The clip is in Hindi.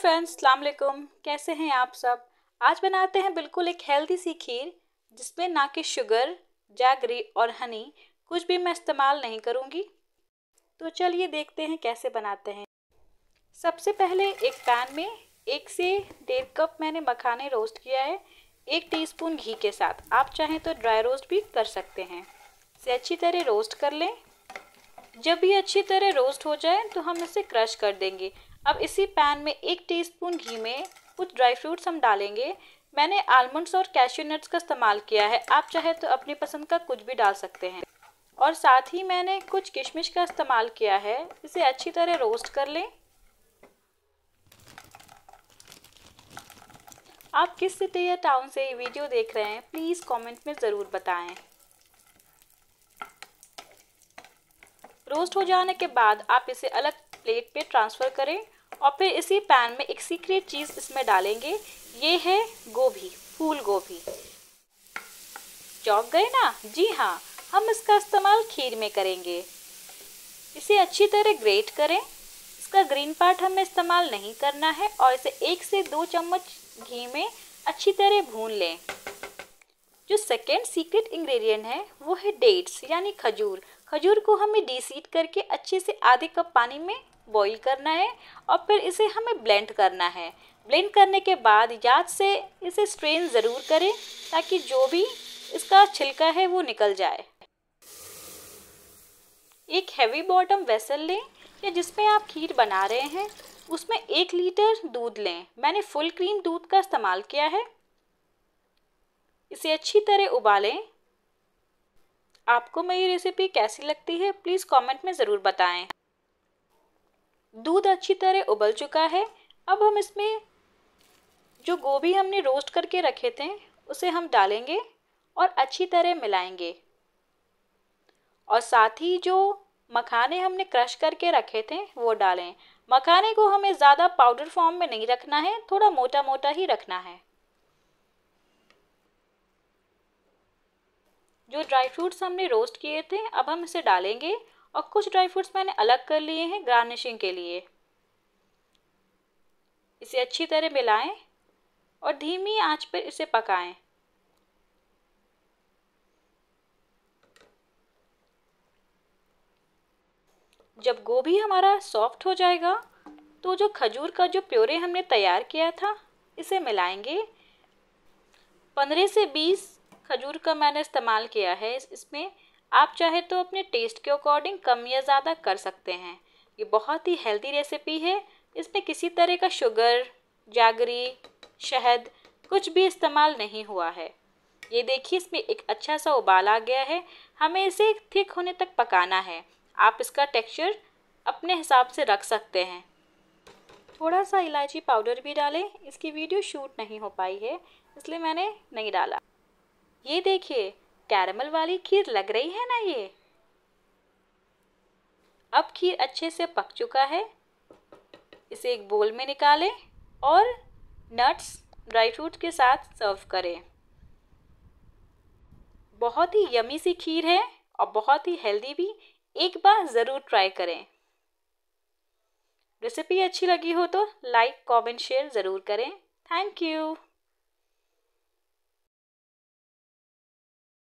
फ्रेंड्स अल्लाम कैसे हैं आप सब आज बनाते हैं बिल्कुल एक हेल्दी सी खीर जिसमें ना कि शुगर जैगरी और हनी कुछ भी मैं इस्तेमाल नहीं करूँगी तो चलिए देखते हैं कैसे बनाते हैं सबसे पहले एक पैन में एक से डेढ़ कप मैंने मखाने रोस्ट किया है एक टीस्पून घी के साथ आप चाहें तो ड्राई रोस्ट भी कर सकते हैं इसे अच्छी तरह रोस्ट कर लें जब ये अच्छी तरह रोस्ट हो जाए तो हम इसे क्रश कर देंगे अब इसी पैन में एक टीस्पून घी में कुछ ड्राई फ्रूट्स हम डालेंगे मैंने आलमंड्स और कैश्यू नट्स का इस्तेमाल किया है आप चाहे तो अपनी पसंद का कुछ भी डाल सकते हैं और साथ ही मैंने कुछ किशमिश का इस्तेमाल किया है इसे अच्छी तरह रोस्ट कर लें आप किस सिटी या टाउन से ये वीडियो देख रहे हैं प्लीज़ कमेंट में ज़रूर बताएं रोस्ट हो जाने के बाद आप इसे अलग प्लेट पे ट्रांसफ़र करें और फिर इसी पैन में एक सीक्रेट चीज़ इसमें डालेंगे ये है गोभी फूल गोभी चौक गए ना जी हाँ हम इसका इस्तेमाल खीर में करेंगे इसे अच्छी तरह ग्रेट करें इसका ग्रीन पार्ट हमें इस्तेमाल नहीं करना है और इसे एक से दो चम्मच घी में अच्छी तरह भून लें जो सेकेंड सीक्रेट इंग्रेडिएंट है वो है डेट्स यानी खजूर खजूर को हमें डीसीट करके अच्छे से आधे कप पानी में बॉईल करना है और फिर इसे हमें ब्लेंड करना है ब्लेंड करने के बाद याद से इसे स्ट्रेन ज़रूर करें ताकि जो भी इसका छिलका है वो निकल जाए एक हैवी बॉटम वेसल लें या जिसमें आप खीर बना रहे हैं उसमें एक लीटर दूध लें मैंने फुल क्रीम दूध का इस्तेमाल किया है इसे अच्छी तरह उबालें आपको मेरी रेसिपी कैसी लगती है प्लीज़ कमेंट में ज़रूर बताएं दूध अच्छी तरह उबल चुका है अब हम इसमें जो गोभी हमने रोस्ट करके रखे थे उसे हम डालेंगे और अच्छी तरह मिलाएंगे और साथ ही जो मखाने हमने क्रश करके रखे थे वो डालें मखाने को हमें ज़्यादा पाउडर फॉर्म में नहीं रखना है थोड़ा मोटा मोटा ही रखना है जो ड्राई फ्रूट्स हमने रोस्ट किए थे अब हम इसे डालेंगे और कुछ ड्राई फ्रूट्स मैंने अलग कर लिए हैं गार्निशिंग के लिए इसे अच्छी तरह मिलाएं और धीमी आंच पर इसे पकाएं। जब गोभी हमारा सॉफ्ट हो जाएगा तो जो खजूर का जो प्योरे हमने तैयार किया था इसे मिलाएंगे पंद्रह से बीस खजूर का मैंने इस्तेमाल किया है इसमें आप चाहे तो अपने टेस्ट के अकॉर्डिंग कम या ज़्यादा कर सकते हैं ये बहुत ही हेल्दी रेसिपी है इसमें किसी तरह का शुगर जागरी शहद कुछ भी इस्तेमाल नहीं हुआ है ये देखिए इसमें एक अच्छा सा उबाल आ गया है हमें इसे थिक होने तक पकाना है आप इसका टेक्सचर अपने हिसाब से रख सकते हैं थोड़ा सा इलायची पाउडर भी डालें इसकी वीडियो शूट नहीं हो पाई है इसलिए मैंने नहीं डाला ये देखिए कैरमल वाली खीर लग रही है ना ये अब खीर अच्छे से पक चुका है इसे एक बोल में निकालें और नट्स ड्राई फ्रूट के साथ सर्व करें बहुत ही यमी सी खीर है और बहुत ही हेल्दी भी एक बार ज़रूर ट्राई करें रेसिपी अच्छी लगी हो तो लाइक कमेंट शेयर ज़रूर करें थैंक यू